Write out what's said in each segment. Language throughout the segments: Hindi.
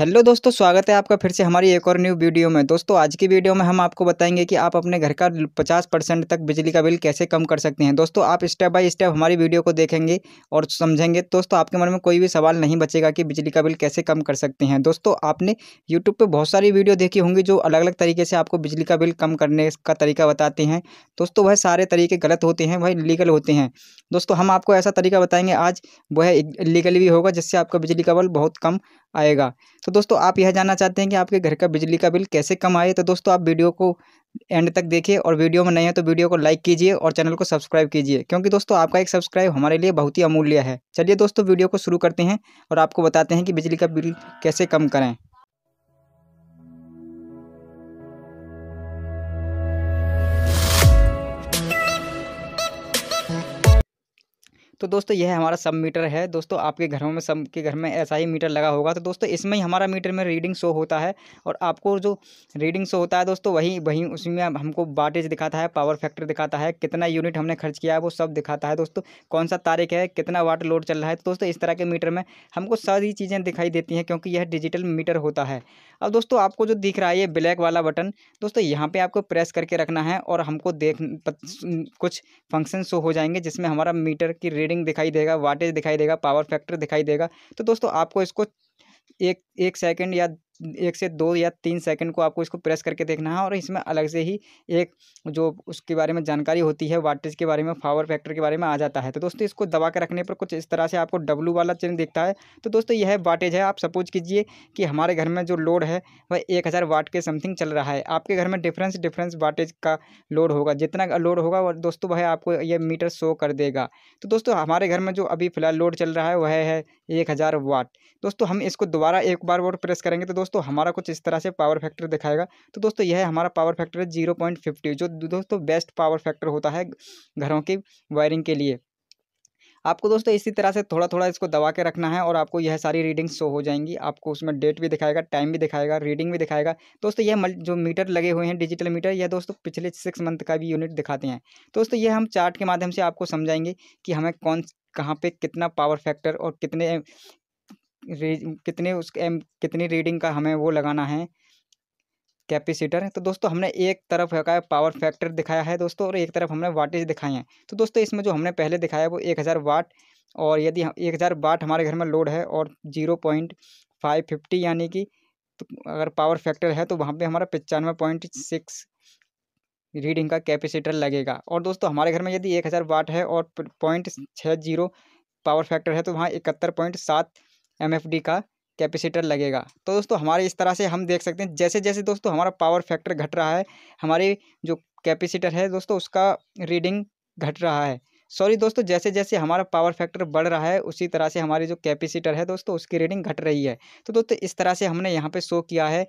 हेलो दोस्तों स्वागत है आपका फिर से हमारी एक और न्यू वीडियो में दोस्तों आज की वीडियो में हम आपको बताएंगे कि आप अपने घर का 50 परसेंट तक बिजली का बिल कैसे कम कर सकते हैं दोस्तों आप स्टेप बाय स्टेप हमारी वीडियो को देखेंगे और समझेंगे दोस्तों आपके मन में कोई भी सवाल नहीं बचेगा कि बिजली का बिल कैसे कम कर सकते हैं दोस्तों आपने यूट्यूब पर बहुत सारी वीडियो देखी होंगी जो अलग अलग तरीके से आपको बिजली का बिल कम करने का तरीका बताते हैं दोस्तों वह सारे तरीके गलत होते हैं वह इलीगल होते हैं दोस्तों हम आपको ऐसा तरीका बताएंगे आज वह इलीगल भी होगा जिससे आपका बिजली का बिल बहुत कम आएगा तो दोस्तों आप यह जानना चाहते हैं कि आपके घर का बिजली का बिल कैसे कम आए तो दोस्तों आप वीडियो को एंड तक देखिए और वीडियो में नए हैं तो वीडियो को लाइक कीजिए और चैनल को सब्सक्राइब कीजिए क्योंकि दोस्तों आपका एक सब्सक्राइब हमारे लिए बहुत ही अमूल्य है चलिए दोस्तों वीडियो को शुरू करते हैं और आपको बताते हैं कि बिजली का बिल कैसे कम करें तो दोस्तों यह हमारा सब मीटर है दोस्तों आपके घरों में सब के घर में ऐसा ही मीटर लगा होगा तो दोस्तों इसमें ही हमारा मीटर में रीडिंग शो होता है और आपको जो रीडिंग शो होता है दोस्तों वही वही उसमें हमको वाटेज दिखाता है पावर फैक्टर दिखाता है कितना यूनिट हमने खर्च किया है वो सब दिखाता है दोस्तों कौन सा तारीख है कितना वाट लोड चल रहा है तो दोस्तों इस तरह के मीटर में हमको सारी चीज़ें दिखाई देती हैं क्योंकि यह डिजिटल मीटर होता है अब दोस्तों आपको जो दिख रहा है ये ब्लैक वाला बटन दोस्तों यहाँ पे आपको प्रेस करके रखना है और हमको देख कुछ फंक्शन शो हो जाएंगे जिसमें हमारा मीटर की रीडिंग दिखाई देगा वाटेज दिखाई देगा पावर फैक्टर दिखाई देगा तो दोस्तों आपको इसको एक एक सेकेंड या एक से दो या तीन सेकंड को आपको इसको प्रेस करके देखना है और इसमें अलग से ही एक जो उसके बारे में जानकारी होती है वाटेज के बारे में पावर फैक्टर के बारे में आ जाता है तो दोस्तों इसको दबा के रखने पर कुछ इस तरह से आपको डब्लू वाला चिन्ह दिखता है तो दोस्तों यह वाटेज है आप सपोज कीजिए कि हमारे घर में जो लोड है वह एक हज़ार वाट के समथिंग चल रहा है आपके घर में डिफरेंस डिफरेंस वाटेज का लोड होगा जितना लोड होगा वह दोस्तों वह आपको यह मीटर शो कर देगा तो दोस्तों हमारे घर में जो अभी फिलहाल लोड चल रहा है वह है एक हज़ार वाट दोस्तों हम इसको दोबारा एक बार वोट प्रेस करेंगे तो दोस्तों हमारा कुछ इस तरह से पावर फैक्टर दिखाएगा तो दोस्तों यह हमारा पावर फैक्टर है जीरो पॉइंट फिफ्टी जो दोस्तों बेस्ट पावर फैक्टर होता है घरों की वायरिंग के लिए आपको दोस्तों इसी तरह से थोड़ा थोड़ा इसको दबा के रखना है और आपको यह सारी रीडिंग्स शो हो जाएंगी आपको उसमें डेट भी दिखाएगा टाइम भी दिखाएगा रीडिंग भी दिखाएगा दोस्तों यह जो मीटर लगे हुए हैं डिजिटल मीटर यह दोस्तों पिछले सिक्स मंथ का भी यूनिट दिखाते हैं दोस्तों यह हम चार्ट के माध्यम से आपको समझाएंगे कि हमें कौन कहाँ पे कितना पावर फैक्टर और कितने रीज कितने उस एम कितनी रीडिंग का हमें वो लगाना है कैपेसिटर तो दोस्तों हमने एक तरफ का पावर फैक्टर दिखाया है दोस्तों और एक तरफ हमने वाटेज दिखाए हैं तो दोस्तों इसमें जो हमने पहले दिखाया है वो एक हज़ार वाट और यदि एक हज़ार वाट हमारे घर में लोड है और जीरो पॉइंट फाइव फिफ्टी यानी कि तो अगर पावर फैक्टर है तो वहाँ पर हमारा पचानवे पॉइंट सिक्स रीडिंग का कैपेसिटर लगेगा और दोस्तों हमारे घर में यदि एक हज़ार वाट है और पॉइंट छः जीरो पावर फैक्टर है तो वहाँ इकहत्तर पॉइंट सात एम का कैपेसिटर लगेगा तो दोस्तों हमारे इस तरह से हम देख सकते हैं जैसे जैसे दोस्तों हमारा पावर फैक्टर घट रहा है हमारे जो कैपेसिटर है दोस्तों उसका रीडिंग घट रहा है सॉरी दोस्तों जैसे जैसे हमारा पावर फैक्टर बढ़ रहा है उसी तरह से हमारी जो कैपेसिटर है दोस्तों उसकी रीडिंग घट रही है तो दोस्तों इस तरह से हमने यहाँ पे शो किया है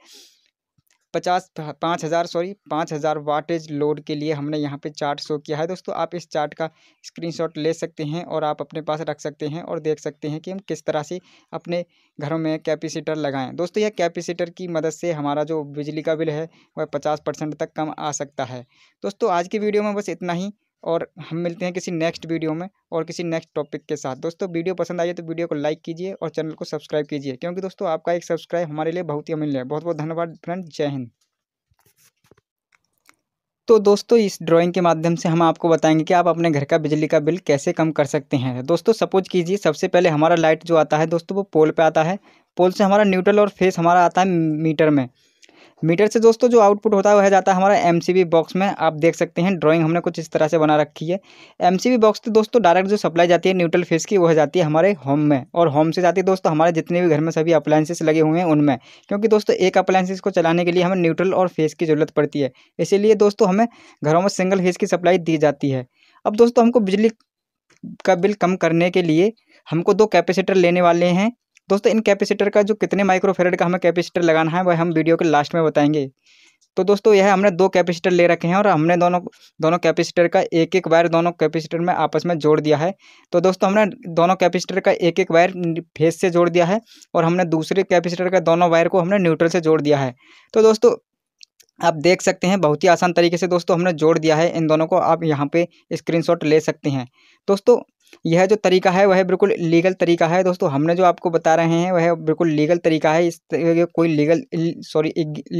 पचास पाँच हज़ार सॉरी पाँच हज़ार वाटेज लोड के लिए हमने यहाँ पे चार्ट शो किया है दोस्तों आप इस चार्ट का स्क्रीनशॉट ले सकते हैं और आप अपने पास रख सकते हैं और देख सकते हैं कि हम किस तरह से अपने घरों में कैपेसिटर लगाएं दोस्तों यह कैपेसिटर की मदद से हमारा जो बिजली का बिल है वह पचास परसेंट तक कम आ सकता है दोस्तों आज की वीडियो में बस इतना ही और हम मिलते हैं किसी नेक्स्ट वीडियो में और किसी नेक्स्ट टॉपिक के साथ दोस्तों वीडियो पसंद आई तो वीडियो को लाइक कीजिए और चैनल को सब्सक्राइब कीजिए क्योंकि दोस्तों आपका एक सब्सक्राइब हमारे लिए बहुत ही अमूल्य है बहुत बहुत धन्यवाद फ्रेंड जय हिंद तो दोस्तों इस ड्राइंग के माध्यम से हम आपको बताएंगे कि आप अपने घर का बिजली का बिल कैसे कम कर सकते हैं दोस्तों सपोज कीजिए सबसे पहले हमारा लाइट जो आता है दोस्तों वो पोल पे आता है पोल से हमारा न्यूट्रल और फेस हमारा आता है मीटर में मीटर से दोस्तों जो आउटपुट होता है वह जाता है हमारा एम बॉक्स में आप देख सकते हैं ड्राइंग हमने कुछ इस तरह से बना रखी है एम बॉक्स तो दोस्तों डायरेक्ट जो सप्लाई जाती है न्यूट्रल फेस की वह जाती है हमारे होम में और होम से जाती है दोस्तों हमारे जितने भी घर में सभी अप्लायंसेस लगे हुए हैं उनमें क्योंकि दोस्तों एक अप्लायंसेस को चलाने के लिए हमें न्यूट्रल और फेस की ज़रूरत पड़ती है इसीलिए दोस्तों हमें घरों में सिंगल फेस की सप्लाई दी जाती है अब दोस्तों हमको बिजली का बिल कम करने के लिए हमको दो कैपेसिटर लेने वाले हैं दोस्तों इन कैपेसिटर का जो कितने माइक्रोफेरेड का हमें कैपेसिटर लगाना है वह हम वीडियो के लास्ट में बताएंगे तो दोस्तों यह हमने दो कैपेसिटर ले रखे हैं और हमने दोनों दोनों कैपेसिटर का एक एक वायर दोनों कैपेसिटर में आपस में जोड़ दिया है तो दोस्तों हमने दोनों कैपेसिटर का एक एक वायर फेस से जोड़ दिया है और हमने दूसरे कैपेसिटर का दोनों वायर को हमने न्यूट्रल से जोड़ दिया है तो दोस्तों आप देख सकते हैं बहुत ही आसान तरीके से दोस्तों हमने जोड़ दिया है इन दोनों को आप यहाँ पे स्क्रीनशॉट ले सकते हैं दोस्तों यह जो तरीका है वह बिल्कुल लीगल तरीका है दोस्तों हमने जो आपको बता रहे हैं वह बिल्कुल लीगल तरीका है इस कोई लीगल सॉरी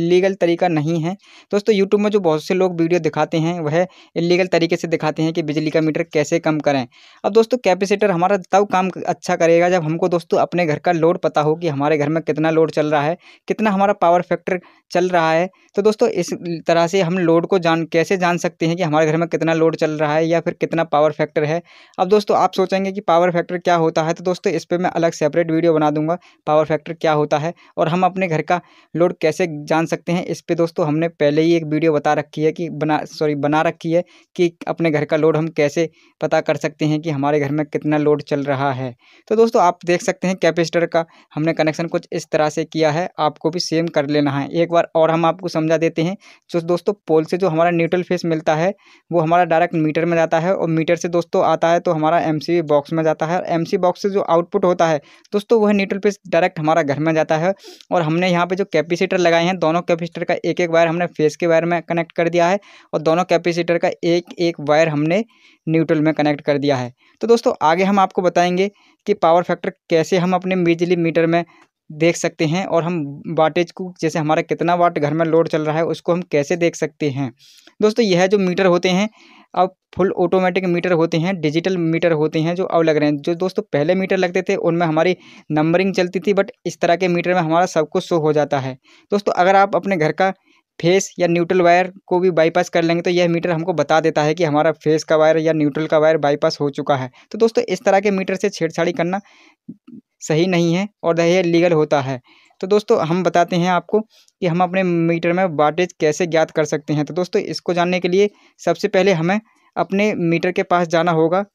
लीगल तरीका नहीं है दोस्तों यूट्यूब में जो बहुत से लोग वीडियो दिखाते हैं वह इलीगल तरीके से दिखाते हैं कि बिजली का मीटर कैसे कम करें अब दोस्तों कैपेसिटर हमारा तब काम अच्छा करेगा जब हमको दोस्तों अपने घर का लोड पता हो कि हमारे घर में कितना लोड चल रहा है कितना हमारा पावर फैक्टर चल रहा है तो दोस्तों इस तरह से हम लोड को जान कैसे जान सकते हैं कि हमारे घर में कितना लोड चल रहा है या फिर कितना पावर फैक्टर है अब दोस्तों आप सोचेंगे कि पावर फैक्टर क्या होता है तो दोस्तों इस पर मैं अलग सेपरेट वीडियो बना दूंगा पावर फैक्टर क्या होता है और हम अपने घर का लोड कैसे जान सकते हैं इस पर दोस्तों हमने पहले ही एक वीडियो बता रखी है कि बना सॉरी बना रखी है कि अपने घर का लोड हम कैसे पता कर सकते हैं कि हमारे घर में कितना लोड चल रहा है तो दोस्तों आप देख सकते हैं कैपेसिटर का हमने कनेक्शन कुछ इस तरह से किया है आपको भी सेम कर लेना है एक बार और हम आपको समझा देते हैं जो दोस्तों पोल से जो हमारा न्यूट्रल फेस मिलता है वो हमारा डायरेक्ट मीटर में जाता है और मीटर से दोस्तों आता है तो हमारा एम बॉक्स में जाता है और एम बॉक्स से जो आउटपुट होता है दोस्तों वह न्यूट्रल पे डायरेक्ट हमारा घर में जाता है और हमने यहाँ पर जो कैपीसीटर लगाए हैं दोनों कैपीसीटर का एक एक वायर हमने फेस के वायर में कनेक्ट कर दिया है और दोनों कैपीसीटर का एक एक वायर हमने न्यूट्रल में कनेक्ट कर दिया है तो दोस्तों आगे हम आपको बताएंगे कि पावर फैक्टर कैसे हम अपने बिजली मीटर में देख सकते हैं और हम वाटेज को जैसे हमारा कितना वाट घर में लोड चल रहा है उसको हम कैसे देख सकते हैं दोस्तों यह जो मीटर होते हैं अब फुल ऑटोमेटिक मीटर होते हैं डिजिटल मीटर होते हैं जो अब लग रहे हैं जो दोस्तों पहले मीटर लगते थे उनमें हमारी नंबरिंग चलती थी बट इस तरह के मीटर में हमारा सब कुछ शो हो जाता है दोस्तों अगर आप अपने घर का फेस या न्यूट्रल वायर को भी बाईपास कर लेंगे तो यह मीटर हमको बता देता है कि हमारा फेस का वायर या न्यूट्रल का वायर बाईपास हो चुका है तो दोस्तों इस तरह के मीटर से छेड़छाड़ी करना सही नहीं है और दहेज लीगल होता है तो दोस्तों हम बताते हैं आपको कि हम अपने मीटर में वाटेज कैसे ज्ञात कर सकते हैं तो दोस्तों इसको जानने के लिए सबसे पहले हमें अपने मीटर के पास जाना होगा